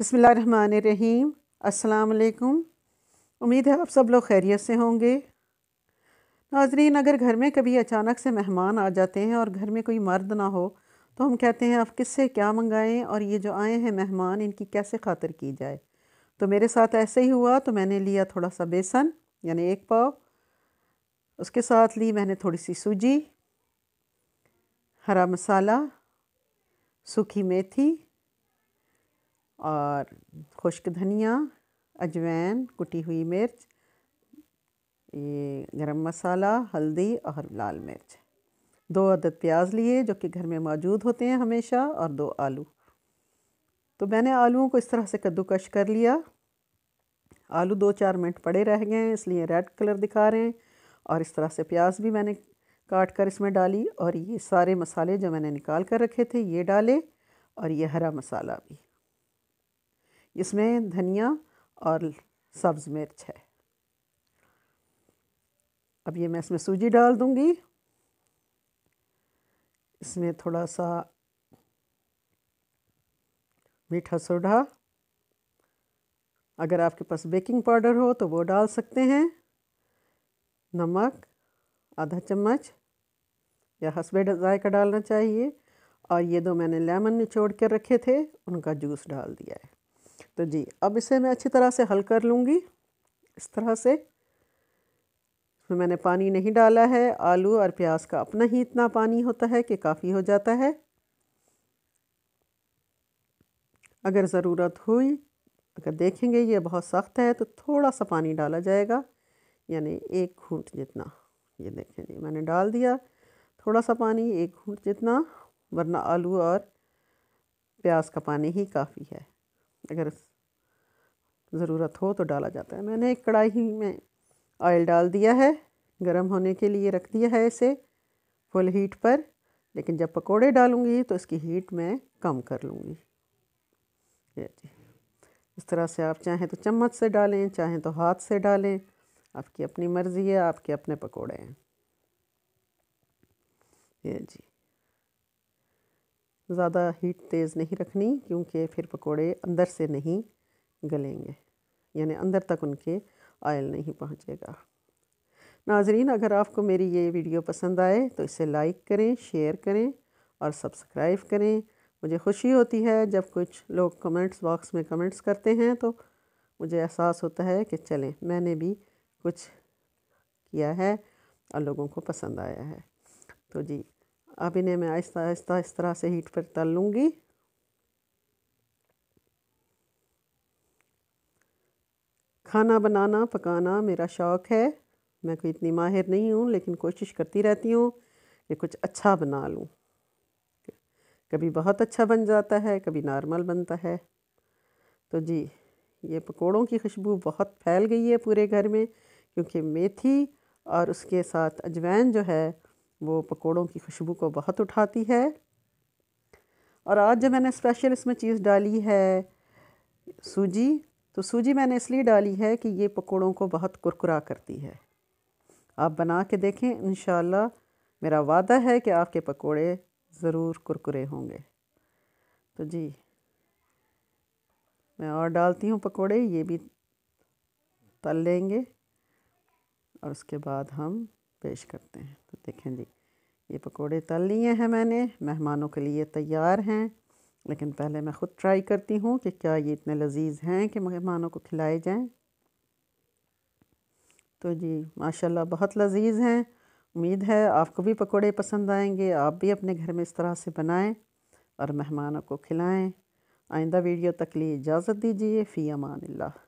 बसमीम असलकुम उम्मीद है आप सब लोग खैरियत से होंगे नाजरीन अगर घर में कभी अचानक से मेहमान आ जाते हैं और घर में कोई मर्द ना हो तो हम कहते हैं आप किससे क्या मंगाएं और ये जो आए हैं मेहमान इनकी कैसे खातर की जाए तो मेरे साथ ऐसे ही हुआ तो मैंने लिया थोड़ा सा बेसन यानी एक पाव उसके साथ ली मैंने थोड़ी सी सूजी हरा मसाला सूखी मेथी और खुश्क धनिया अजवैन कुटी हुई मिर्च ये गरम मसाला हल्दी और लाल मिर्च दो अदद प्याज लिए जो कि घर में मौजूद होते हैं हमेशा और दो आलू तो मैंने आलूओं को इस तरह से कद्दूकश कर लिया आलू दो चार मिनट पड़े रह गए हैं इसलिए रेड कलर दिखा रहे हैं और इस तरह से प्याज भी मैंने काट कर इसमें डाली और ये सारे मसाले जो मैंने निकाल कर रखे थे ये डाले और ये हरा मसाला भी इसमें धनिया और सब्ज़ मिर्च है अब ये मैं इसमें सूजी डाल दूँगी इसमें थोड़ा सा मीठा सोडा अगर आपके पास बेकिंग पाउडर हो तो वो डाल सकते हैं नमक आधा चम्मच या हसबेड जायका डालना चाहिए और ये दो मैंने लेमन निचोड़ कर रखे थे उनका जूस डाल दिया है तो जी अब इसे मैं अच्छी तरह से हल कर लूँगी इस तरह से इसमें मैंने पानी नहीं डाला है आलू और प्याज का अपना ही इतना पानी होता है कि काफ़ी हो जाता है अगर ज़रूरत हुई अगर देखेंगे ये बहुत सख्त है तो थोड़ा सा पानी डाला जाएगा यानी एक घूंट जितना ये देखें जी मैंने डाल दिया थोड़ा सा पानी एक घूंट जितना वरना आलू और प्याज का पानी ही काफ़ी है अगर ज़रूरत हो तो डाला जाता है मैंने एक कढ़ाई में ऑयल डाल दिया है गर्म होने के लिए रख दिया है इसे फुल हीट पर लेकिन जब पकोड़े डालूंगी तो इसकी हीट मैं कम कर लूँगी जी इस तरह से आप चाहें तो चम्मच से डालें चाहें तो हाथ से डालें आपकी अपनी मर्ज़ी है आपके अपने पकोड़े हैं जी ज़्यादा हीट तेज़ नहीं रखनी क्योंकि फिर पकोड़े अंदर से नहीं गलेंगे यानी अंदर तक उनके आयल नहीं पहुँचेगा नाजरीन अगर आपको मेरी ये वीडियो पसंद आए तो इसे लाइक करें शेयर करें और सब्सक्राइब करें मुझे खुशी होती है जब कुछ लोग कमेंट्स बॉक्स में कमेंट्स करते हैं तो मुझे एहसास होता है कि चलें मैंने भी कुछ किया है और लोगों को पसंद आया है तो जी अब इन्हें मैं आहिस्ता आहिस्ता इस तरह से हीट पर तल लूँगी खाना बनाना पकाना मेरा शौक़ है मैं कोई इतनी माहिर नहीं हूँ लेकिन कोशिश करती रहती हूँ कि कुछ अच्छा बना लूँ कभी बहुत अच्छा बन जाता है कभी नॉर्मल बनता है तो जी ये पकोड़ों की खुशबू बहुत फैल गई है पूरे घर में क्योंकि मेथी और उसके साथ अजवैन जो है वो पकोड़ों की खुशबू को बहुत उठाती है और आज जब मैंने स्पेशल इसमें चीज़ डाली है सूजी तो सूजी मैंने इसलिए डाली है कि ये पकोड़ों को बहुत कुरकुरा करती है आप बना के देखें इन मेरा वादा है कि आपके पकोड़े ज़रूर कुरकुरे होंगे तो जी मैं और डालती हूँ पकोड़े ये भी तल लेंगे और उसके बाद हम पेश करते हैं तो देखें जी ये पकोड़े तल लिए हैं मैंने मेहमानों के लिए तैयार हैं लेकिन पहले मैं ख़ुद ट्राई करती हूँ कि क्या ये इतने लजीज हैं कि मेहमानों को खिलाए जाएं तो जी माशाल्लाह बहुत लजीज हैं उम्मीद है आपको भी पकोड़े पसंद आएंगे आप भी अपने घर में इस तरह से बनाएं और मेहमानों को खिलाएं आइंदा वीडियो तक लिए इजाज़त दीजिए फ़ी अमान ला